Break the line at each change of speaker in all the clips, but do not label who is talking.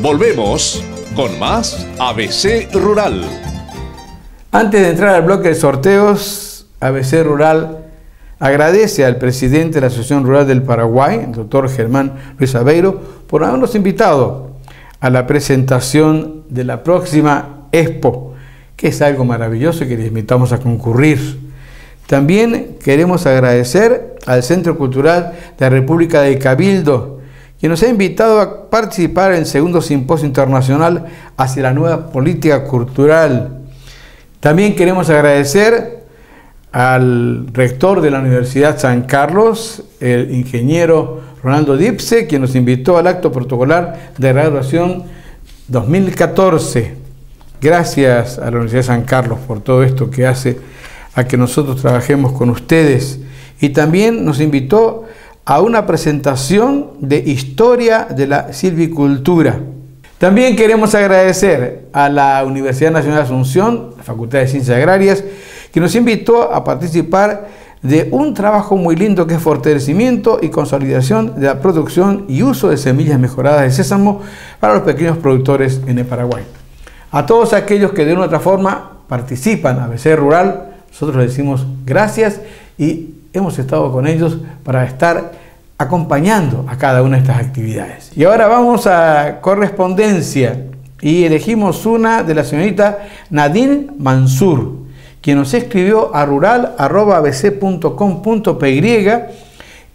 Volvemos con más ABC Rural.
Antes de entrar al bloque de sorteos, ABC Rural agradece al presidente de la Asociación Rural del Paraguay, el doctor Germán Luis Aveiro, por habernos invitado a la presentación de la próxima Expo, que es algo maravilloso que les invitamos a concurrir. También queremos agradecer al Centro Cultural de la República de Cabildo, que nos ha invitado a participar en el segundo simposio internacional hacia la nueva política cultural. También queremos agradecer al rector de la Universidad San Carlos, el ingeniero Ronaldo Dipse, quien nos invitó al acto protocolar de graduación 2014. Gracias a la Universidad San Carlos por todo esto que hace a que nosotros trabajemos con ustedes. Y también nos invitó a una presentación de historia de la silvicultura. También queremos agradecer a la Universidad Nacional de Asunción, la Facultad de Ciencias Agrarias, que nos invitó a participar de un trabajo muy lindo que es fortalecimiento y consolidación de la producción y uso de semillas mejoradas de sésamo para los pequeños productores en el Paraguay. A todos aquellos que de una u otra forma participan a veces Rural, nosotros les decimos gracias y hemos estado con ellos para estar acompañando a cada una de estas actividades. Y ahora vamos a correspondencia y elegimos una de la señorita Nadine Mansur, quien nos escribió a rural.abc.com.py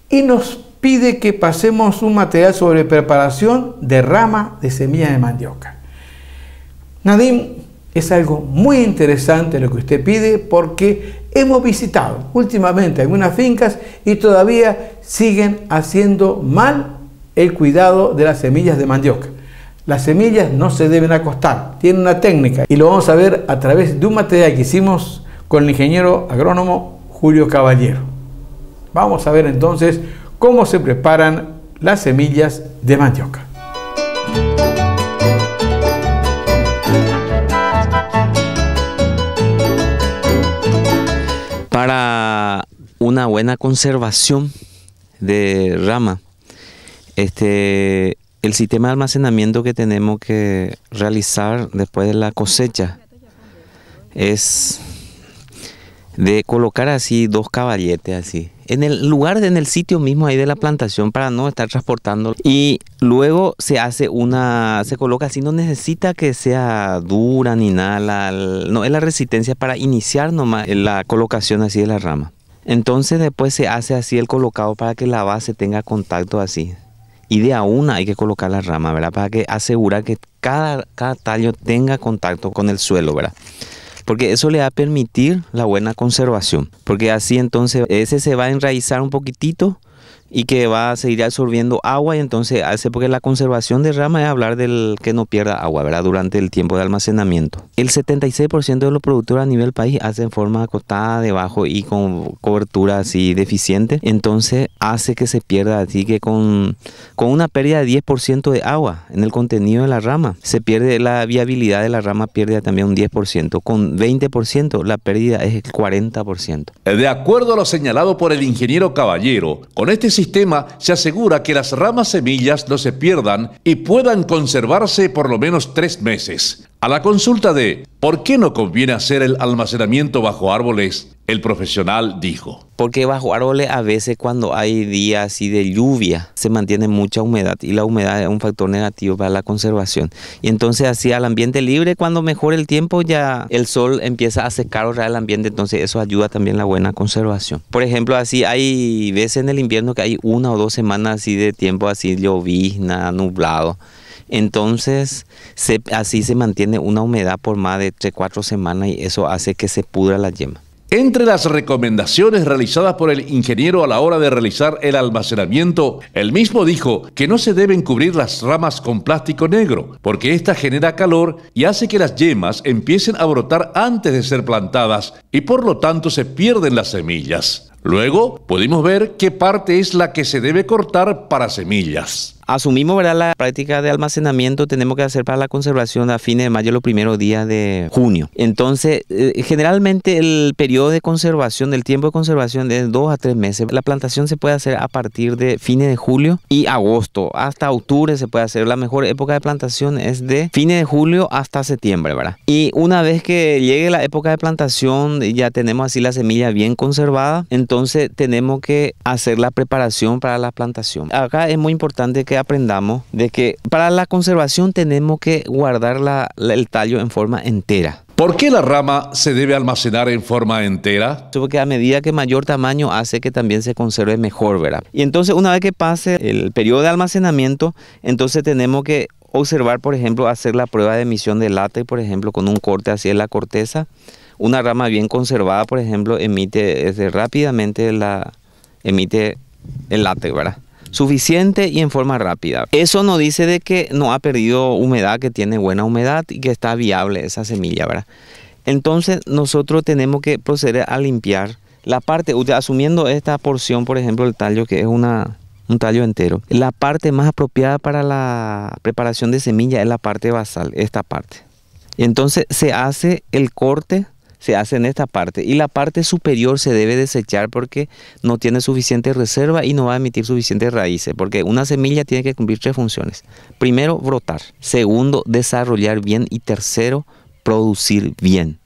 y nos pide que pasemos un material sobre preparación de rama de semilla de mandioca. Nadine, es algo muy interesante lo que usted pide porque Hemos visitado últimamente algunas fincas y todavía siguen haciendo mal el cuidado de las semillas de mandioca. Las semillas no se deben acostar, tienen una técnica y lo vamos a ver a través de un material que hicimos con el ingeniero agrónomo Julio Caballero. Vamos a ver entonces cómo se preparan las semillas de mandioca.
para una buena conservación de rama, este, el sistema de almacenamiento que tenemos que realizar después de la cosecha es de colocar así dos caballetes así en el lugar de, en el sitio mismo ahí de la plantación para no estar transportando y luego se hace una se coloca así no necesita que sea dura ni nada no es la resistencia para iniciar nomás la colocación así de la rama entonces después se hace así el colocado para que la base tenga contacto así y de a una hay que colocar la rama verdad para que asegura que cada, cada tallo tenga contacto con el suelo verdad porque eso le va a permitir la buena conservación, porque así entonces ese se va a enraizar un poquitito y que va a seguir absorbiendo agua y entonces hace porque la conservación de rama es hablar del que no pierda agua, ¿verdad? Durante el tiempo de almacenamiento. El 76% de los productores a nivel país hacen forma acotada, debajo y con cobertura así deficiente, entonces hace que se pierda, así que con, con una pérdida de 10% de agua en el contenido de la rama, se pierde la viabilidad de la rama, pierde también un 10%, con 20% la pérdida es el 40%.
De acuerdo a lo señalado por el ingeniero Caballero, con este sistema sistema se asegura que las ramas semillas no se pierdan y puedan conservarse por lo menos tres meses. A la consulta de ¿por qué no conviene hacer el almacenamiento bajo árboles? El profesional dijo.
Porque bajo árboles a veces cuando hay días así de lluvia se mantiene mucha humedad y la humedad es un factor negativo para la conservación. Y entonces así al ambiente libre cuando mejora el tiempo ya el sol empieza a secar o el ambiente, entonces eso ayuda también a la buena conservación. Por ejemplo, así hay veces en el invierno que hay una o dos semanas así de tiempo así llovizna, nublado. Entonces, así se mantiene una humedad por más de 3-4 semanas y eso hace que se pudra la yema.
Entre las recomendaciones realizadas por el ingeniero a la hora de realizar el almacenamiento, el mismo dijo que no se deben cubrir las ramas con plástico negro, porque esta genera calor y hace que las yemas empiecen a brotar antes de ser plantadas y por lo tanto se pierden las semillas. Luego pudimos ver qué parte es la que se debe cortar para semillas
asumimos ¿verdad? la práctica de almacenamiento, tenemos que hacer para la conservación a fines de mayo, los primeros días de junio. Entonces, eh, generalmente el periodo de conservación, el tiempo de conservación es de dos a tres meses. La plantación se puede hacer a partir de fines de julio y agosto. Hasta octubre se puede hacer. La mejor época de plantación es de fines de julio hasta septiembre, ¿verdad? Y una vez que llegue la época de plantación, ya tenemos así la semilla bien conservada, entonces tenemos que hacer la preparación para la plantación. Acá es muy importante que aprendamos de que para la conservación tenemos que guardar el tallo en forma entera.
¿Por qué la rama se debe almacenar en forma entera? Porque a medida
que mayor tamaño hace que también se conserve mejor, ¿verdad? Y entonces una vez que pase el periodo de almacenamiento, entonces tenemos que observar, por ejemplo, hacer la prueba de emisión de late, por ejemplo, con un corte así en la corteza. Una rama bien conservada, por ejemplo, emite rápidamente la, emite el late, ¿verdad? suficiente y en forma rápida. Eso no dice de que no ha perdido humedad, que tiene buena humedad y que está viable esa semilla, ¿verdad? Entonces nosotros tenemos que proceder a limpiar la parte, asumiendo esta porción, por ejemplo, el tallo que es una, un tallo entero. La parte más apropiada para la preparación de semilla es la parte basal, esta parte. Entonces se hace el corte se hace en esta parte y la parte superior se debe desechar porque no tiene suficiente reserva y no va a emitir suficientes raíces, porque una semilla tiene que cumplir tres funciones. Primero, brotar. Segundo, desarrollar bien. Y tercero, producir bien.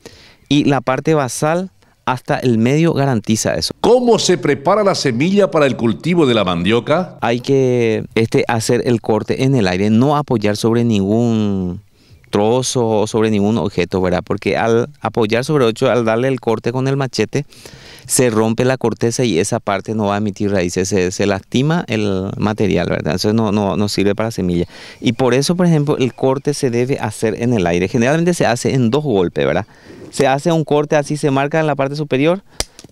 Y la parte basal hasta el medio garantiza eso. ¿Cómo se prepara la semilla
para el cultivo de la mandioca?
Hay que este, hacer el corte en el aire, no apoyar sobre ningún o sobre ningún objeto, ¿verdad? Porque al apoyar sobre ocho, al darle el corte con el machete, se rompe la corteza y esa parte no va a emitir raíces, se, se lastima el material, ¿verdad? Entonces no, no, no, sirve para semilla. Y por eso, por ejemplo, el corte se debe hacer en el aire. Generalmente se hace en dos golpes, ¿verdad? Se hace un corte así, se marca en la parte superior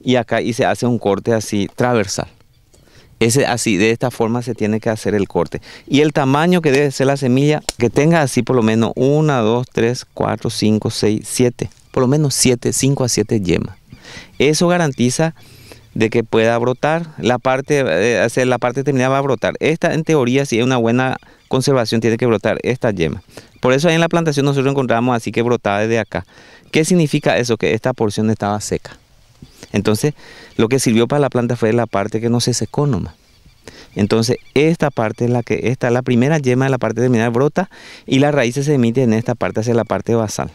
y acá y se hace un corte así transversal así, de esta forma se tiene que hacer el corte. Y el tamaño que debe ser la semilla, que tenga así por lo menos 1, 2, 3, 4, 5, 6, 7, por lo menos 7, 5 a 7 yemas. Eso garantiza de que pueda brotar, la parte, eh, hacer la parte terminada va a brotar. Esta en teoría si es una buena conservación tiene que brotar esta yema. Por eso ahí en la plantación nosotros encontramos así que brotada desde acá. ¿Qué significa eso? Que esta porción estaba seca. Entonces, lo que sirvió para la planta fue la parte que no se secó nomás. Entonces, esta parte es la que está la primera yema de la parte terminal brota y las raíces se emiten en esta parte hacia la parte basal.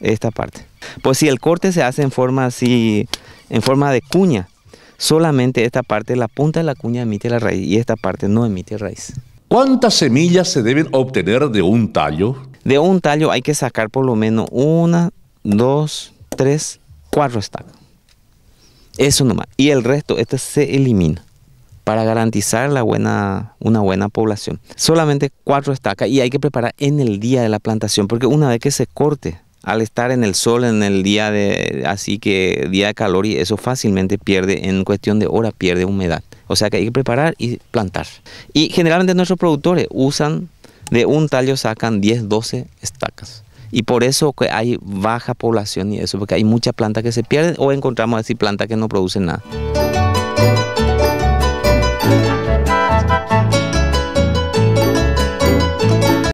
Esta parte. Pues si el corte se hace en forma así, en forma de cuña, solamente esta parte, la punta de la cuña emite la raíz y esta parte no emite raíz. ¿Cuántas semillas se deben obtener de un tallo? De un tallo hay que sacar por lo menos una, dos, tres, cuatro estacas. Eso nomás. Y el resto, este se elimina para garantizar la buena, una buena población. Solamente cuatro estacas y hay que preparar en el día de la plantación, porque una vez que se corte, al estar en el sol, en el día de, así que día de calor y eso fácilmente pierde, en cuestión de hora pierde humedad. O sea que hay que preparar y plantar. Y generalmente nuestros productores usan, de un tallo sacan 10, 12 estacas y por eso que hay baja población y eso, porque hay muchas plantas que se pierden o encontramos así planta que no producen nada.